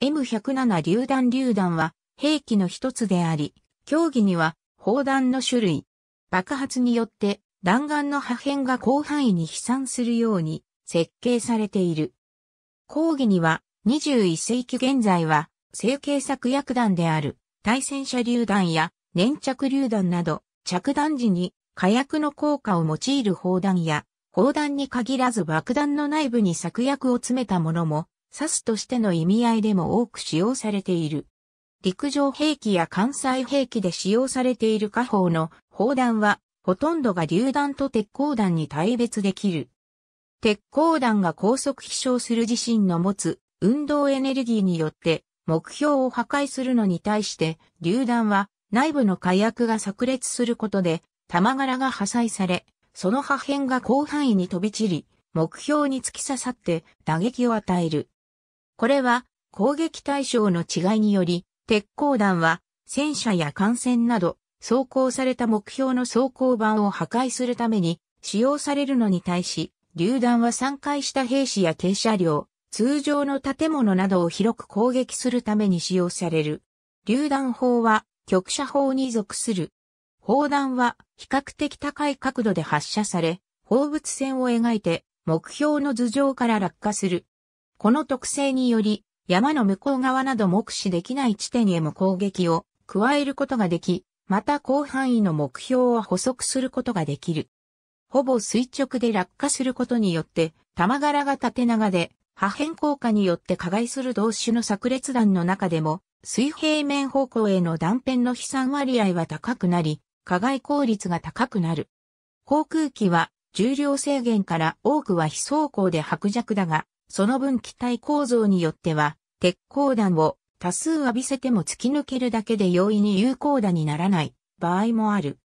M107 榴弾榴弾は兵器の一つであり、競技には砲弾の種類、爆発によって弾丸の破片が広範囲に飛散するように設計されている。講義には21世紀現在は成形作薬弾である対戦車榴弾や粘着榴弾など着弾時に火薬の効果を用いる砲弾や砲弾に限らず爆弾の内部に作薬を詰めたものも刺すとしての意味合いでも多く使用されている。陸上兵器や艦載兵器で使用されている火砲の砲弾は、ほとんどが榴弾と鉄鋼弾に対別できる。鉄鋼弾が高速飛翔する自身の持つ運動エネルギーによって目標を破壊するのに対して、榴弾は内部の火薬が炸裂することで弾柄が破砕され、その破片が広範囲に飛び散り、目標に突き刺さって打撃を与える。これは攻撃対象の違いにより、鉄鋼弾は戦車や艦船など装甲された目標の装甲板を破壊するために使用されるのに対し、榴弾は散開した兵士や軽車両、通常の建物などを広く攻撃するために使用される。榴弾砲は局射砲に属する。砲弾は比較的高い角度で発射され、放物線を描いて目標の頭上から落下する。この特性により、山の向こう側など目視できない地点へも攻撃を加えることができ、また広範囲の目標を捕捉することができる。ほぼ垂直で落下することによって、玉柄が縦長で、破片効果によって加害する同種の炸裂弾の中でも、水平面方向への断片の飛散割合は高くなり、加害効率が高くなる。航空機は重量制限から多くは非走行で薄弱だが、その分機体構造によっては、鉄鋼弾を多数浴びせても突き抜けるだけで容易に有効打にならない場合もある。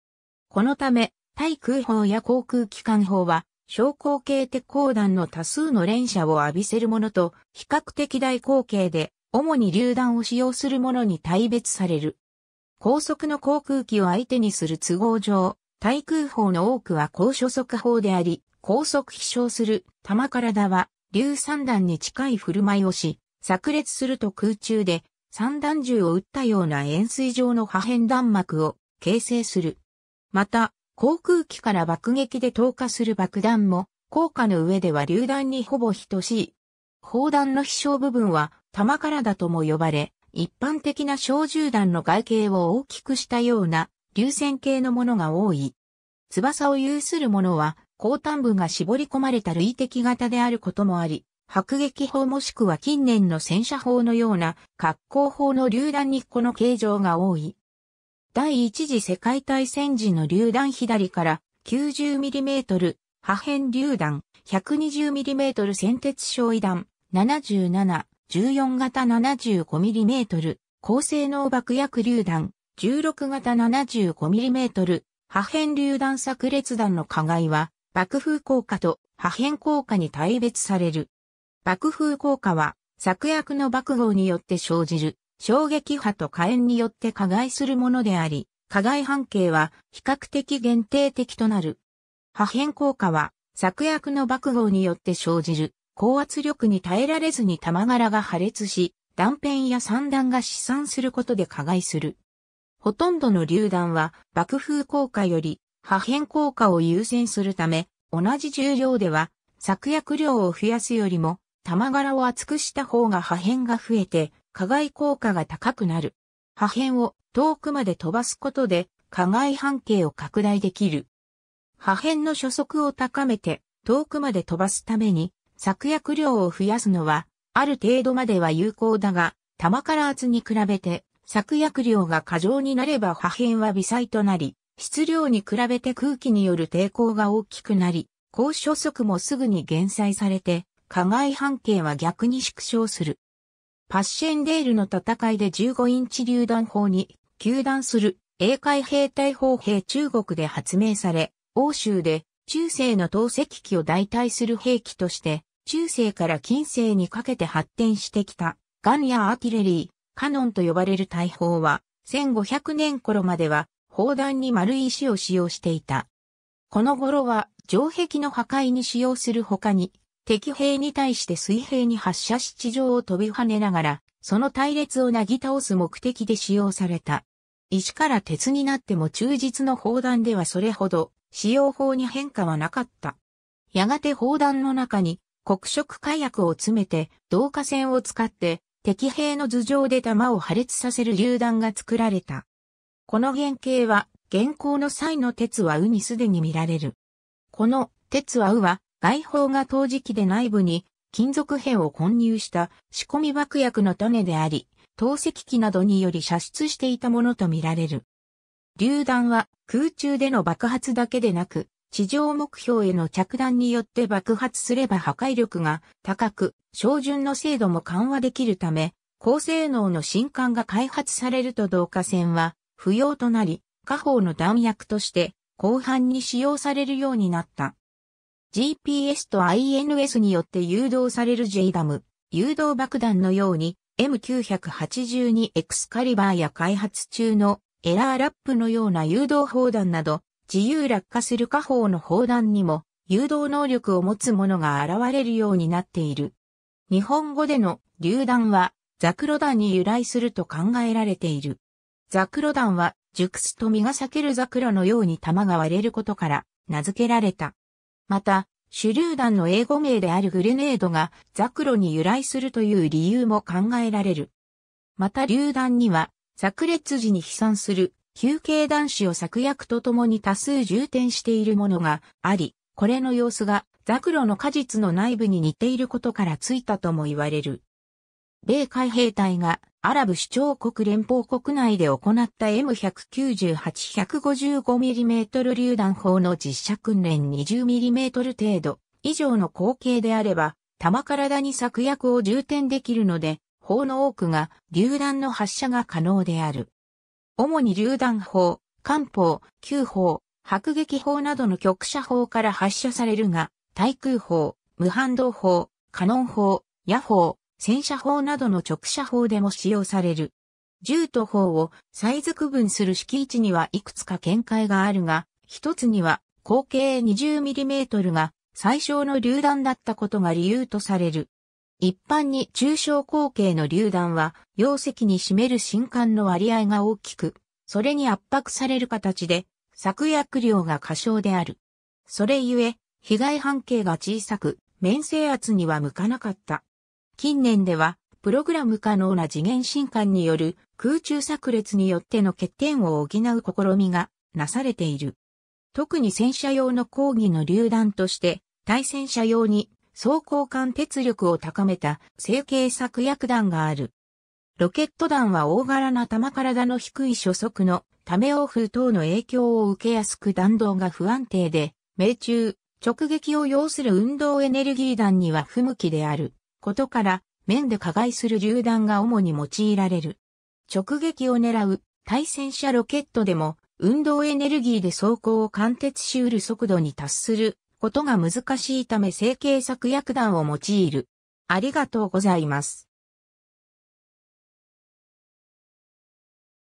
このため、対空砲や航空機関砲は、昇降系鉄鋼弾の多数の連射を浴びせるものと、比較的大口径で、主に榴弾を使用するものに大別される。高速の航空機を相手にする都合上、対空砲の多くは高初速砲であり、高速飛翔する弾体は流三段に近い振る舞いをし、炸裂すると空中で三段銃を撃ったような円錐状の破片弾幕を形成する。また、航空機から爆撃で投下する爆弾も、効果の上では榴弾にほぼ等しい。砲弾の飛翔部分は弾からだとも呼ばれ、一般的な小銃弾の外形を大きくしたような流線形のものが多い。翼を有するものは後端部が絞り込まれた類的型であることもあり、迫撃砲もしくは近年の戦車砲のような格好砲の榴弾にこの形状が多い。第一次世界大戦時の榴弾左から 90mm 破片榴弾 120mm 先鉄焼夷弾77、14型 75mm 高性能爆薬榴弾16型 75mm 破片榴弾炸裂弾の加害は爆風効果と破片効果に対別される。爆風効果は、作薬の爆豪によって生じる、衝撃波と火炎によって加害するものであり、加害半径は比較的限定的となる。破片効果は、作薬の爆豪によって生じる、高圧力に耐えられずに玉柄が破裂し、断片や散弾が試散することで加害する。ほとんどの榴弾は爆風効果より破片効果を優先するため、同じ重量では、作薬量を増やすよりも、玉柄を厚くした方が破片が増えて、加害効果が高くなる。破片を遠くまで飛ばすことで、加害半径を拡大できる。破片の初速を高めて、遠くまで飛ばすために、作薬量を増やすのは、ある程度までは有効だが、玉から厚に比べて、作薬量が過剰になれば破片は微細となり、質量に比べて空気による抵抗が大きくなり、高初速もすぐに減災されて、加害半径は逆に縮小する。パッシェンデールの戦いで15インチ榴弾砲に、球弾する、英海兵隊砲兵中国で発明され、欧州で中世の投石機を代替する兵器として、中世から近世にかけて発展してきた、ガンやアーティレリー、カノンと呼ばれる大砲は、1500年頃までは、砲弾に丸い石を使用していた。この頃は城壁の破壊に使用する他に、敵兵に対して水平に発射し地上を飛び跳ねながら、その隊列をなぎ倒す目的で使用された。石から鉄になっても忠実の砲弾ではそれほど使用法に変化はなかった。やがて砲弾の中に黒色火薬を詰めて導火線を使って敵兵の頭上で弾を破裂させる榴弾が作られた。この原型は、現行の際の鉄はうにすでに見られる。この鉄はうは、外方が陶磁器で内部に金属片を混入した仕込み爆薬の種であり、透析機などにより射出していたものとみられる。榴弾は空中での爆発だけでなく、地上目標への着弾によって爆発すれば破壊力が高く、照準の精度も緩和できるため、高性能の新艦が開発されると導火線は不要となり、家宝の弾薬として後半に使用されるようになった。GPS と INS によって誘導される J ダム、誘導爆弾のように M982 エクスカリバーや開発中のエラーラップのような誘導砲弾など自由落下する下方の砲弾にも誘導能力を持つものが現れるようになっている。日本語での榴弾はザクロ弾に由来すると考えられている。ザクロ弾は、熟すと実が裂けるザクロのように玉が割れることから、名付けられた。また、手榴弾の英語名であるグレネードが、ザクロに由来するという理由も考えられる。また、榴弾には、炸裂時に飛散する、球形弾子を策薬とともに多数充填しているものがあり、これの様子が、ザクロの果実の内部に似ていることからついたとも言われる。米海兵隊がアラブ首長国連邦国内で行った M198-155mm 榴弾砲の実射訓練 20mm 程度以上の口径であれば、弾体に作薬を充填できるので、砲の多くが榴弾の発射が可能である。主に榴弾砲、艦砲、旧砲、迫撃砲などの局射砲から発射されるが、対空砲、無反動砲、カノン砲、野砲、戦車砲などの直射砲でも使用される。銃と砲をサイズ区分する敷地にはいくつか見解があるが、一つには口径 20mm が最小の榴弾だったことが理由とされる。一般に中小口径の榴弾は容積に占める新管の割合が大きく、それに圧迫される形で作薬量が過小である。それゆえ、被害半径が小さく、面制圧には向かなかった。近年では、プログラム可能な次元進化による空中炸裂によっての欠点を補う試みがなされている。特に戦車用の抗議の榴弾として、対戦車用に装甲間鉄力を高めた成形策薬弾がある。ロケット弾は大柄な弾体の低い初速のためオフ等の影響を受けやすく弾道が不安定で、命中、直撃を要する運動エネルギー弾には不向きである。ことから、面で加害する銃弾が主に用いられる。直撃を狙う対戦車ロケットでも、運動エネルギーで走行を貫徹しうる速度に達することが難しいため成形策薬弾を用いる。ありがとうございます。